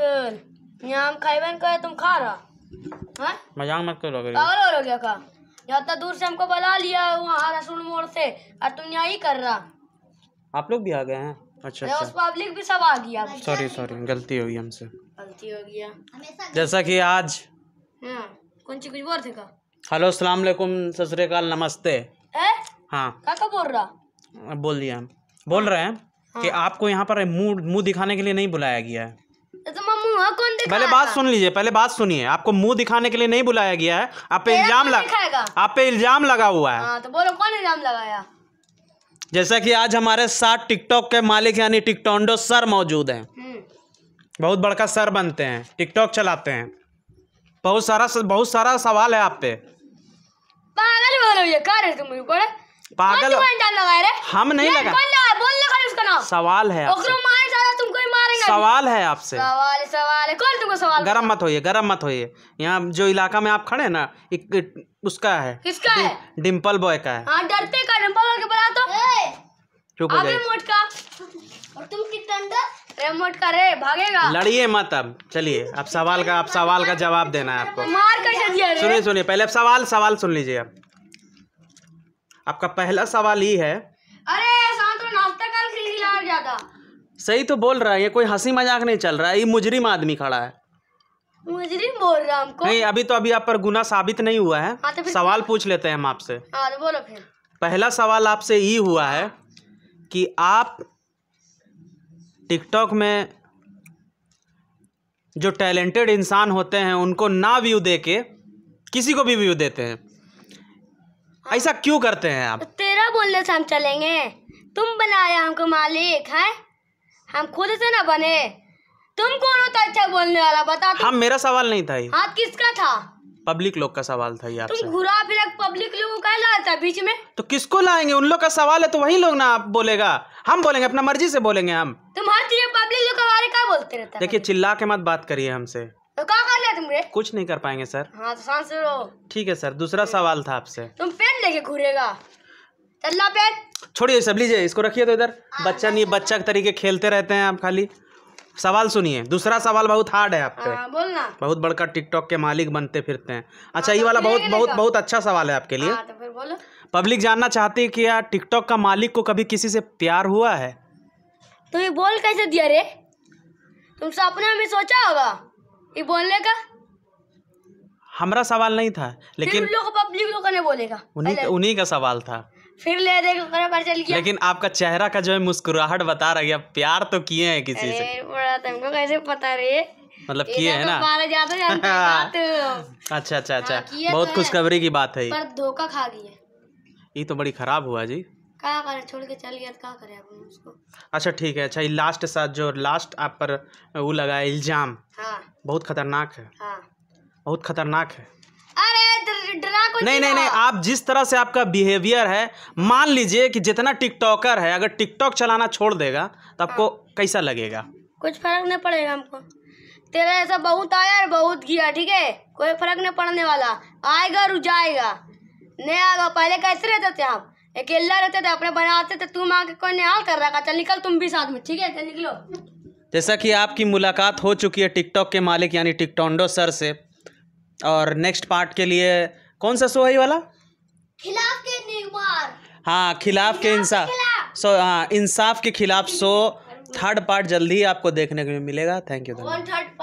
यहाँ खाई बहन का तुम खा रहा हाँ? मजाक मत करो पागल हो गया का यहाँ तक दूर से हमको बुला लिया वहाँ रसूल मोड़ से और तुम यहाँ ही कर रहा आप लोग भी आ गए हैं अच्छा, अच्छा। उस पब्लिक भी सब आ गया सॉरी सॉरी गलती हो गई हमसे गलती हो गया जैसा कि आज हाँ, कौन सी कुछ बोल थे का हेलो अस्सलाम वालेकुम ससुरकाल नमस्ते हाँ का का बोल रहा बोल दिया बोल रहे हैं हाँ। कि आपको यहाँ पर मुंह मुंह दिखाने के लिए नहीं बुलाया गया है मुंह कौन दिखा पहले बात सुन लीजिए पहले बात सुनिए आपको मुंह दिखाने के लिए नहीं बुलाया गया है आप पे इल्जाम लगा आप पे इल्जाम लगा हुआ है आ, हाँ, तो बोलो कौन इल्जाम लगाया जैसा कि आज हमारे साथ टिकटॉक के मालिक यानी टिकटोंडो सर मौजूद हैं हम्म। बहुत बड़का सर बनते हैं टिकटॉक चलाते हैं बहुत सारा बहुत सारा सवाल है आप पे पागल बोलो ये कर रहे तुम ऊपर पागल हम नहीं लगा बोल लगा उसका नाम सवाल है ओकरो सवाल है आपसे सवाल सवाल है कौन तुमको सवाल गरम मत होइए गरम मत होइए यहाँ जो इलाका में आप खड़े ना एक उसका है किसका है डिम्पल बॉय का है हाँ, डरते का डिम्पल बॉय के बुला तो चुप हो जाइए रिमोट का और तुम कितना अंदर रिमोट का रे भागेगा लड़िए मत अब चलिए अब सवाल का अब सवाल का जवाब देना है आपको मार कर दिया सुनिए सुनिए पहले अब सवाल सवाल सुन लीजिए आप आपका पहला सवाल ये है अरे शाम तो नाश्ता कल खिला ज्यादा सही तो बोल रहा है ये कोई हंसी मजाक नहीं चल रहा है ये मुजरिम आदमी खड़ा है मुजरिम बोल रहा हमको नहीं अभी तो अभी आप पर गुना साबित नहीं हुआ है हाँ, तो सवाल पूछ लेते हैं हम आपसे हाँ, तो पहला सवाल आपसे ये हुआ है कि आप टिकटॉक में जो टैलेंटेड इंसान होते हैं उनको ना व्यू दे के किसी को भी व्यू देते हैं हाँ। ऐसा क्यों करते हैं आप तो तेरा बोलने से हम चलेंगे तुम बनाया हमको मालिक है हम खुद से ना बने तुम कौन हो तो अच्छा बोलने वाला बता तुम? तो। हाँ मेरा सवाल नहीं था हाँ किसका था पब्लिक लोग का सवाल था ये आपसे तुम घुरा फिर पब्लिक लोगों का लाता बीच में तो किसको लाएंगे उन लोग का सवाल है तो वही लोग ना आप बोलेगा हम बोलेंगे अपना मर्जी से बोलेंगे हम तुम हर चीज पब्लिक लोग हमारे क्या बोलते रहते देखिए चिल्ला के मत बात करिए हमसे तो क्या कर लिया तुमने कुछ नहीं कर पाएंगे सर हाँ तो ठीक है सर दूसरा सवाल था आपसे तुम पेन लेके घूरेगा चल पेन छोड़िए सब लीजिए इसको रखिए तो इधर हाँ, बच्चा नहीं बच्चा के तरीके खेलते रहते हैं आप खाली सवाल सुनिए दूसरा सवाल बहुत हार्ड है आपके आ, हाँ, बोलना बहुत बड़का टिकटॉक के मालिक बनते फिरते हैं हाँ, अच्छा ये तो वाला बहुत बहुत बहुत अच्छा सवाल है आपके लिए आ, तो फिर बोलो पब्लिक जानना चाहती है कि यार टिकटॉक का मालिक को कभी किसी से प्यार हुआ है तो ये बोल कैसे दिया रे तुम सपने में सोचा होगा ये बोलने का हमारा सवाल नहीं था लेकिन लोग पब्लिक लोग ने बोलेगा उन्हीं उन्हीं का सवाल था फिर ले देखो चल गया लेकिन आपका चेहरा का जो है मुस्कुराहट बता रहा है प्यार तो किए हैं किसी से तुमको तो कैसे पता रे मतलब किए है तो ना ज्यादा अच्छा अच्छा अच्छा हाँ, बहुत तो खुशखबरी की बात है धोखा खा गया ये तो बड़ी खराब हुआ जी क्या छोड़ के चल गया क्या करें अच्छा ठीक है अच्छा ये लास्ट साथ जो आप पर वो लगा इल्जाम हाँ बहुत खतरनाक है हाँ बहुत खतरनाक है नहीं नहीं नहीं आप जिस तरह से आपका बिहेवियर है मान लीजिए कि जितना टिकटॉकर है अगर टिकटॉक चलाना छोड़ देगा तो आपको कैसा लगेगा कुछ फर्क नहीं पड़ेगा हमको तेरा ऐसा बहुत आया और बहुत किया ठीक है कोई फर्क नहीं पड़ने वाला आएगा और जाएगा नहीं आएगा पहले कैसे रहते थे हम अकेला रहते थे अपने बनाते थे तुम आके कोई निहाल कर रखा चल निकल तुम भी साथ में ठीक है चल निकलो जैसा कि आपकी मुलाकात हो चुकी है टिकटॉक के मालिक यानी टिकटोंडो सर से और नेक्स्ट पार्ट के लिए कौन सा शो है ये वाला खिलाफ के हाँ खिलाफ के इंसाफ सो हाँ इंसाफ के खिलाफ सो थर्ड पार्ट जल्दी आपको देखने को मिलेगा थैंक यू